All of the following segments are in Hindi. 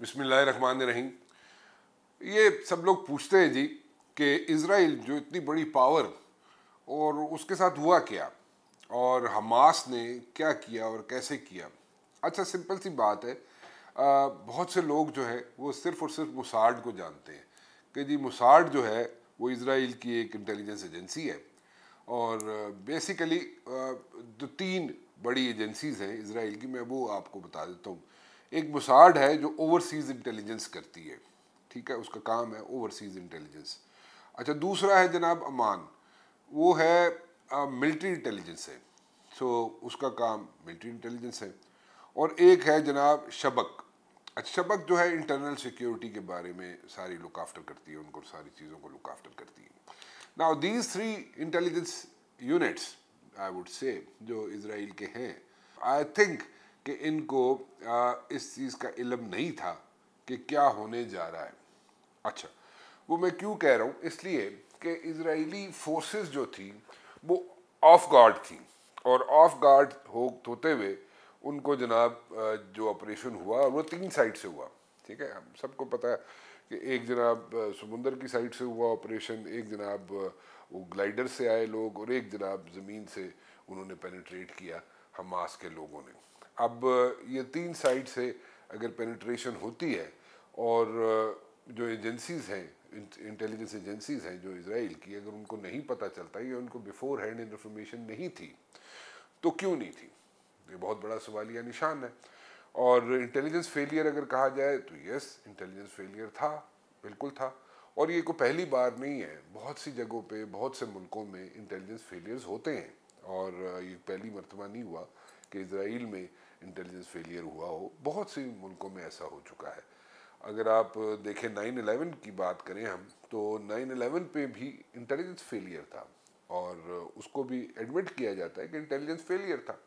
बिसमान रहीम ये सब लोग पूछते हैं जी कि इसराइल जो इतनी बड़ी पावर और उसके साथ हुआ क्या और हमास ने क्या किया और कैसे किया अच्छा सिंपल सी बात है आ, बहुत से लोग जो है वो सिर्फ और सिर्फ मुसाड को जानते हैं कि जी मुसाड जो है वो इसराइल की एक इंटेलिजेंस एजेंसी है और बेसिकली दो तीन बड़ी एजेंसीज़ हैं इसराइल की मैं वो आपको बता देता हूँ एक मुसाड है जो ओवरसीज़ इंटेलिजेंस करती है ठीक है उसका काम है ओवरसीज़ इंटेलिजेंस अच्छा दूसरा है जनाब अमान वो है मिलिट्री इंटेलिजेंस है सो उसका काम मिलिट्री इंटेलिजेंस है और एक है जनाब शबक अच्छा शबक जो है इंटरनल सिक्योरिटी के बारे में सारी लुक आफ्टर करती है उनको सारी चीज़ों को लुक आफ्टर करती है ना these three intelligence units I would say जो इसराइल के हैं आई थिंक कि इनको आ, इस चीज़ का इलम नहीं था कि क्या होने जा रहा है अच्छा वो मैं क्यों कह रहा हूँ इसलिए कि इसराइली फोर्सेस जो थी वो ऑफ गार्ड थी और ऑफ गार्ड हो होते हुए उनको जनाब जो ऑपरेशन हुआ वो तीन साइड से हुआ ठीक है हम सबको पता है कि एक जनाब समुंदर की साइड से हुआ ऑपरेशन एक जनाब वो ग्लाइडर से आए लोग और एक जनाब ज़मीन से उन्होंने पेनिट्रेट किया हमास के लोगों ने अब ये तीन साइड से अगर पेनिट्रेशन होती है और जो एजेंसीज़ हैं इंटेलिजेंस एजेंसीज़ हैं जो इसराइल की अगर उनको नहीं पता चलता या उनको बिफोर हैंड इन्फॉर्मेशन नहीं थी तो क्यों नहीं थी ये बहुत बड़ा सवालिया निशान है और इंटेलिजेंस फेलियर अगर कहा जाए तो यस इंटेलिजेंस फेलियर था बिल्कुल था और ये को पहली बार नहीं है बहुत सी जगहों पे बहुत से मुल्कों में इंटेलिजेंस फेलियर्स होते हैं और ये पहली मरतबा नहीं हुआ कि इसराइल में इंटेलिजेंस फेलियर हुआ हो बहुत से मुल्कों में ऐसा हो चुका है अगर आप देखें नाइन अलेवन की बात करें हम तो नाइन अलेवन पे भी इंटेलिजेंस फेलियर था और उसको भी एडमिट किया जाता है कि इंटेलिजेंस फेलियर था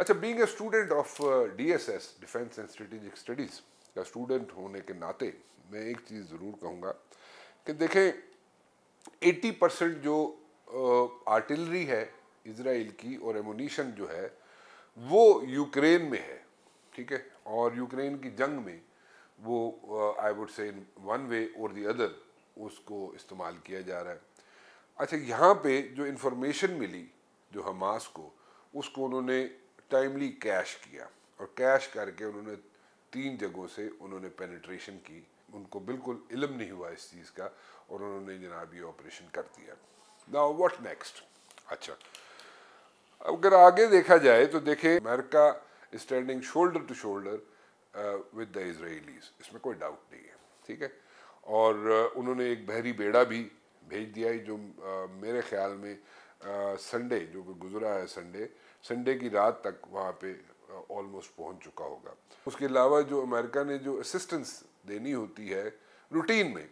अच्छा being a student of DSS defence and strategic studies का स्टूडेंट होने के नाते मैं एक चीज़ ज़रूर कहूँगा कि देखें 80 परसेंट जो आर्टिलरी uh, है इसराइल की और एमोनीशन जो है वो यूक्रेन में है ठीक है और यूक्रेन की जंग में वो आई वुड से इन वन वे और दी अदर उसको इस्तेमाल किया जा रहा है अच्छा यहाँ पे जो इन्फॉर्मेशन मिली जो हमास को उसको उन्होंने टाइमली कैश किया और कैश करके उन्होंने तीन जगहों से उन्होंने पेनिट्रेशन की उनको बिल्कुल इलम नहीं हुआ इस चीज़ का और उन्होंने जनाब ये ऑपरेशन कर दिया ना वॉट नेक्स्ट अच्छा अगर आगे देखा जाए तो देखे America standing shoulder to shoulder with the Israelis इसमें कोई डाउट नहीं है ठीक है और uh, उन्होंने एक बहरी बेड़ा भी भेज दिया है जो uh, मेरे ख्याल में संडे uh, जो गुजरा है संडे संडे की रात तक वहाँ पे ऑलमोस्ट पहुँच चुका होगा उसके अलावा जो अमेरिका ने जो असिस्टेंस देनी होती है रूटीन में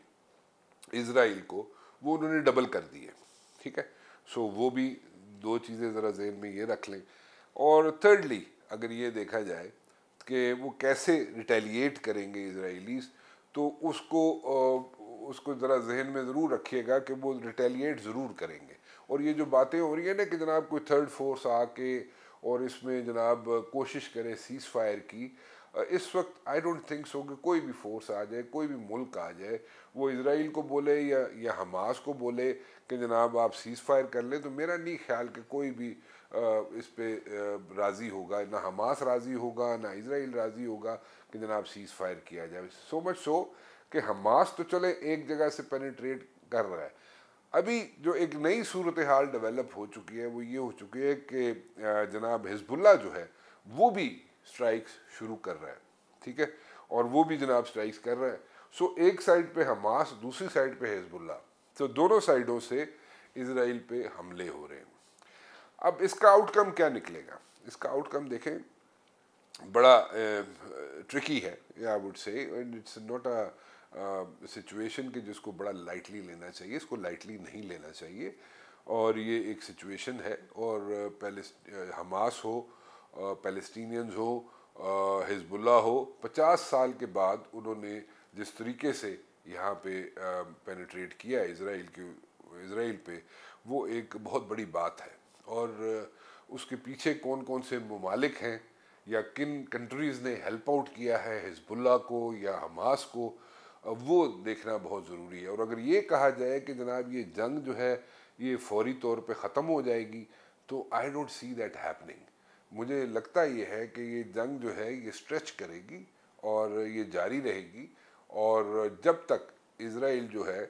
इसराइल को वो उन्होंने डबल कर दी है ठीक है सो वो भी दो चीज़ें ज़रा जहन में ये रख लें और थर्डली अगर ये देखा जाए कि वो कैसे रिटेलिएट करेंगे इसराइलीस तो उसको उसको ज़रा जहन में ज़रूर रखिएगा कि वो रिटेलिएट ज़रूर करेंगे और ये जो बातें हो रही हैं ना कि जनाब कोई थर्ड फोर्स आके और इसमें जनाब कोशिश करें सीज़ फायर की इस वक्त आई डोंट थिंक सो कि कोई भी फोर्स आ जाए कोई भी मुल्क आ जाए वो इसराइल को बोले या या हमास को बोले कि जनाब आप सीज़ फायर कर लें तो मेरा नहीं ख्याल कि कोई भी इस पर राज़ी होगा ना हमास राज़ी होगा ना इसराइल राज़ी होगा कि जनाब सीज़ फायर किया जाए सो मच सो कि हमास तो चले एक जगह से पेनिट्रेट कर रहा है अभी जो एक नई सूरत हाल डेवलप हो चुकी है वो ये हो चुकी है कि जनाब हिजबुल्ला जो है वो भी स्ट्राइक्स शुरू कर रहा है ठीक है और वो भी जनाब स्ट्राइक्स कर रहा है सो एक साइड पे हमास दूसरी साइड पे हिजबुल्ला तो दोनों साइडों से इसराइल पे हमले हो रहे हैं अब इसका आउटकम क्या निकलेगा इसका आउटकम देखें बड़ा ट्रिकी है I would say and it's not a situation के जिसको बड़ा लाइटली लेना चाहिए इसको लाइटली नहीं लेना चाहिए और ये एक सिचुएशन है और पहले हमास हो पैलेस्टीनियंस हो हिजबुल्ला हो 50 साल के बाद उन्होंने जिस तरीके से यहाँ पे पेनिट्रेट किया इसराइल के इसराइल पे वो एक बहुत बड़ी बात है और उसके पीछे कौन कौन से ममालिक हैं या किन कंट्रीज़ ने हेल्प आउट किया है हिजबुल्ला को या हमास को वो देखना बहुत ज़रूरी है और अगर ये कहा जाए कि जनाब ये जंग जो है ये फौरी तौर पे ख़त्म हो जाएगी तो I don't see that happening मुझे लगता ये है कि ये जंग जो है ये स्ट्रेच करेगी और ये जारी रहेगी और जब तक इसराइल जो है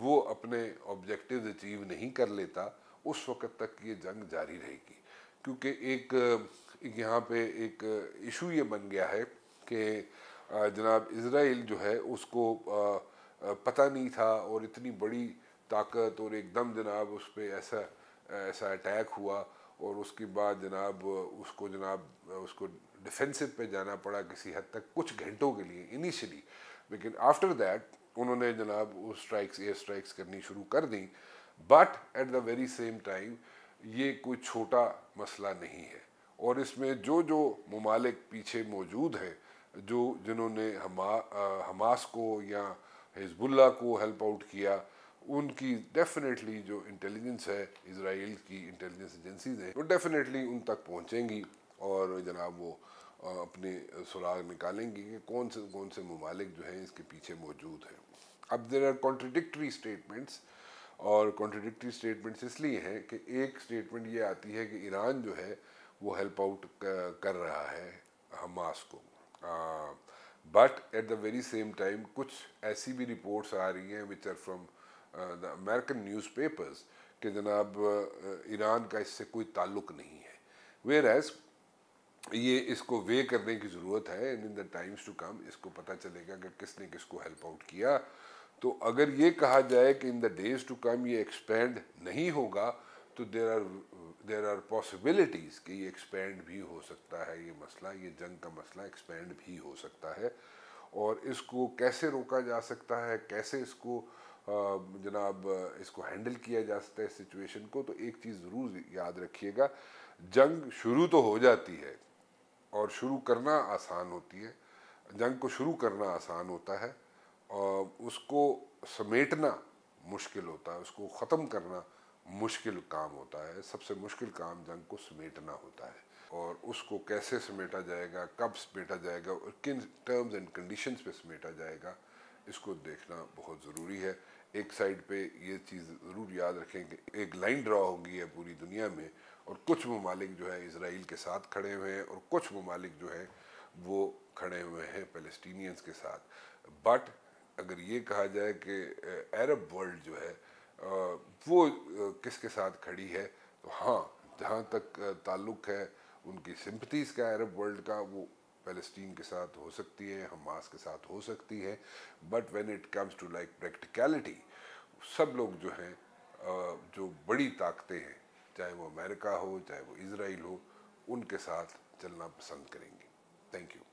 वो अपने ऑब्जेक्टिव अचीव नहीं कर लेता उस वक्त तक ये जंग जारी रहेगी क्योंकि एक यहाँ पे एक इशू ये बन गया है कि जनाब इसराइल जो है उसको पता नहीं था और इतनी बड़ी ताकत और एकदम जनाब उस पर ऐसा ऐसा अटैक हुआ और उसके बाद जनाब उसको जनाब उसको डिफेंसिव पे जाना पड़ा किसी हद तक कुछ घंटों के लिए इनिशियली लेकिन आफ्टर दैट उन्होंने जनाब उस स्ट्राइक्स एयर स्ट्राइक्स करनी शुरू कर दी but at the very same time ये कोई छोटा मसला नहीं है और इसमें जो जो ममालिक पीछे मौजूद हैं जो जिन्होंने हमा, हमास को या हिजबुल्ला को हेल्प आउट किया उनकी डेफिनेटली जो इंटेलिजेंस है इसराइल की इंटेलिजेंस एजेंसीज हैं वो डेफिनेटली उन तक पहुँचेंगी और जनाब वो अपने सुराग निकालेंगी कि कौन से कौन से ममालिक जो हैं इसके पीछे मौजूद हैं अब देर आर कॉन्ट्रडिक्टरी स्टेटमेंट्स और कॉन्ट्रडिक्टी स्टेटमेंट्स इसलिए हैं कि एक स्टेटमेंट ये आती है कि ईरान जो है वो हेल्प आउट कर रहा है हमास को but at the very same time कुछ ऐसी भी रिपोर्ट्स आ रही हैं which are from the American newspapers कि जनाब uh, uh, ईरान का इससे कोई ताल्लुक नहीं है वेयर एज़ ये इसको वे करने की ज़रूरत है and in the times to come इसको पता चलेगा कि किसने किसको हेल्प आउट किया तो अगर ये कहा जाए कि in the days to come ये एक्सपेंड नहीं होगा तो there are there are possibilities कि ये एक्सपेंड भी हो सकता है ये मसला ये जंग का मसला एक्सपेंड भी हो सकता है और इसको कैसे रोका जा सकता है कैसे इसको जनाब इसको हैंडल किया जा सकता है सिचुएशन को तो एक चीज़ ज़रूर याद रखिएगा जंग शुरू तो हो जाती है और शुरू करना आसान होती है जंग को शुरू करना आसान होता है और उसको समेटना मुश्किल होता है उसको ख़त्म करना मुश्किल काम होता है सबसे मुश्किल काम जंग को समेटना होता है और उसको कैसे समेटा जाएगा कब समेटा जाएगा और किन टर्म्स एंड कंडीशंस पे समेटा जाएगा इसको देखना बहुत ज़रूरी है एक साइड पे ये चीज़ ज़रूर याद रखें कि एक लाइन ड्रा हो गई है पूरी दुनिया में और कुछ ममालिक जो है इसराइल के साथ खड़े हुए हैं और कुछ ममालिक जो हैं वो खड़े हुए हैं फ़लस्टीनियंस के साथ बट अगर ये कहा जाए कि अरब वर्ल्ड जो है वो किसके साथ खड़ी है तो हाँ जहाँ तक ताल्लुक़ है उनकी सिंपथीज़ का अरब वर्ल्ड का वो पैलेस्टीन के साथ हो सकती है हमास के साथ हो सकती है but when it comes to like practicality सब लोग जो हैं जो बड़ी ताकतें हैं चाहे वो अमेरिका हो चाहे वो इसराइल हो उनके साथ चलना पसंद करेंगे थैंक यू